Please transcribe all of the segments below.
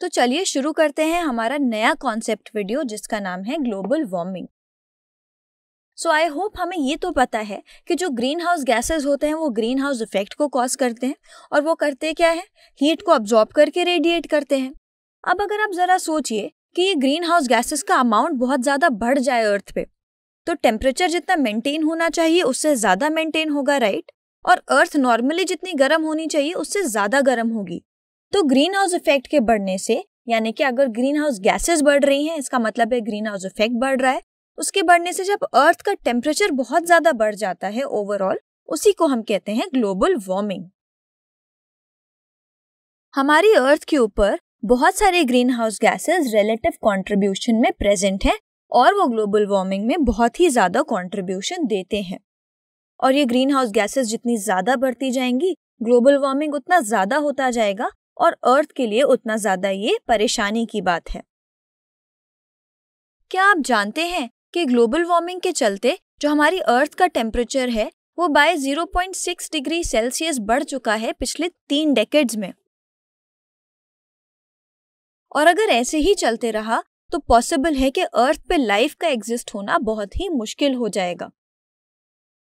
तो चलिए शुरू करते हैं हमारा नया कॉन्सेप्ट वीडियो जिसका नाम है global warming so I hope हमें ये तो पता है कि जो ग्रीन हाउस गैसेज होते हैं वो ग्रीन हाउस इफेक्ट को कॉज करते हैं और वो करते क्या है हीट को ऑब्जॉर्ब करके रेडिएट करते हैं अब अगर आप ज़रा सोचिए कि ये ग्रीन हाउस गैसेज का अमाउंट बहुत ज़्यादा बढ़ जाए अर्थ पे तो टेम्परेचर जितना मेंटेन होना चाहिए उससे ज़्यादा मेंटेन होगा राइट और अर्थ नॉर्मली जितनी गर्म होनी चाहिए उससे ज़्यादा गर्म होगी तो ग्रीन हाउस इफेक्ट के बढ़ने से यानी कि अगर ग्रीन हाउस गैसेज बढ़ रही हैं इसका मतलब है ग्रीन हाउस इफेक्ट बढ़ रहा है उसके बढ़ने से जब अर्थ का टेम्परेचर बहुत ज्यादा बढ़ जाता है ओवरऑल उसी को हम कहते हैं ग्लोबल वार्मिंग हमारी अर्थ के ऊपर बहुत सारे greenhouse gases relative contribution में प्रेजेंट हैं और वो ग्लोबल वार्मिंग में बहुत ही ज़्यादा कॉन्ट्रीब्यूशन देते हैं और ये ग्रीन हाउस गैसेज जितनी ज़्यादा बढ़ती जाएंगी ग्लोबल वार्मिंग उतना ज़्यादा होता जाएगा और अर्थ के लिए उतना ज्यादा ये परेशानी की बात है क्या आप जानते हैं कि ग्लोबल वार्मिंग के चलते जो हमारी अर्थ का टेम्परेचर है वो बाय 0.6 डिग्री सेल्सियस बढ़ चुका है पिछले तीन डेकेड्स में और अगर ऐसे ही चलते रहा तो पॉसिबल है कि अर्थ पे लाइफ का एग्जिस्ट होना बहुत ही मुश्किल हो जाएगा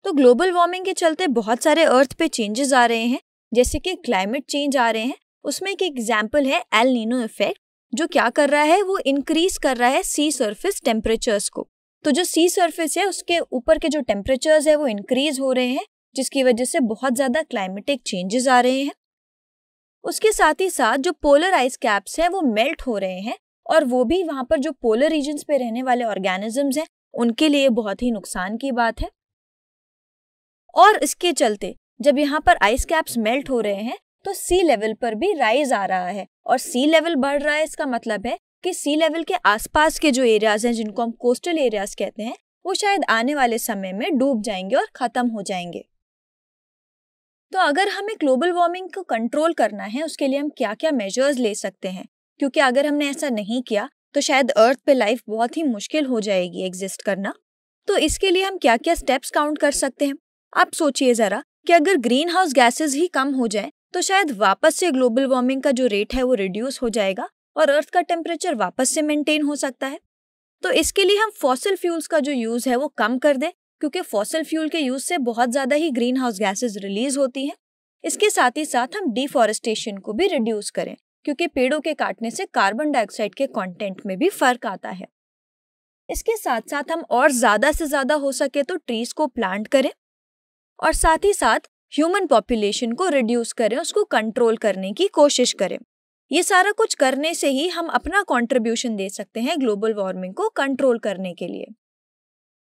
तो ग्लोबल वार्मिंग के चलते बहुत सारे अर्थ पे चेंजेस आ रहे हैं जैसे कि क्लाइमेट चेंज आ रहे हैं उसमें एक एग्जाम्पल है एल नीनो इफेक्ट जो क्या कर रहा है वो इंक्रीज कर रहा है सी सर्फिस टेम्परेचर्स को तो जो सी सर्फिस है उसके ऊपर के जो टेम्परेचर्स है वो इंक्रीज हो रहे हैं जिसकी वजह से बहुत ज़्यादा क्लाइमेटिक चेंजेस आ रहे हैं उसके साथ ही साथ जो पोलर आइस कैप्स हैं वो मेल्ट हो रहे हैं और वो भी वहाँ पर जो पोलर रीजन्स पे रहने वाले ऑर्गेनिजम्स हैं उनके लिए बहुत ही नुकसान की बात है और इसके चलते जब यहाँ पर आइस कैप्स मेल्ट हो रहे हैं तो सी लेवल पर भी राइज आ रहा है और सी लेवल बढ़ रहा है इसका मतलब है कि सी लेवल के आसपास के जो एरियाज हैं जिनको हम कोस्टल एरियाज कहते हैं वो शायद आने वाले समय में डूब जाएंगे और ख़त्म हो जाएंगे तो अगर हमें ग्लोबल वार्मिंग को कंट्रोल करना है उसके लिए हम क्या क्या मेजर्स ले सकते हैं क्योंकि अगर हमने ऐसा नहीं किया तो शायद अर्थ पे लाइफ बहुत ही मुश्किल हो जाएगी एग्जिस्ट करना तो इसके लिए हम क्या क्या स्टेप्स काउंट कर सकते हैं आप सोचिए ज़रा कि अगर ग्रीन हाउस गैसेज ही कम हो जाए तो शायद वापस से ग्लोबल वार्मिंग का जो रेट है वो रिड्यूस हो जाएगा और अर्थ का टेम्परेचर वापस से मेंटेन हो सकता है तो इसके लिए हम फॉसिल फ्यूल्स का जो यूज़ है वो कम कर दें क्योंकि फॉसिल फ्यूल के यूज़ से बहुत ज़्यादा ही ग्रीन हाउस गैसेज रिलीज होती हैं इसके साथ ही साथ हम डिफॉरेस्टेशन को भी रिड्यूस करें क्योंकि पेड़ों के काटने से कार्बन डाइऑक्साइड के कंटेंट में भी फर्क आता है इसके साथ साथ हम और ज़्यादा से ज़्यादा हो सके तो ट्रीज को प्लांट करें और साथ ही साथ ह्यूमन पॉपुलेशन को रिड्यूस करें उसको कंट्रोल करने की कोशिश करें ये सारा कुछ करने से ही हम अपना कंट्रीब्यूशन दे सकते हैं ग्लोबल वार्मिंग को कंट्रोल करने के लिए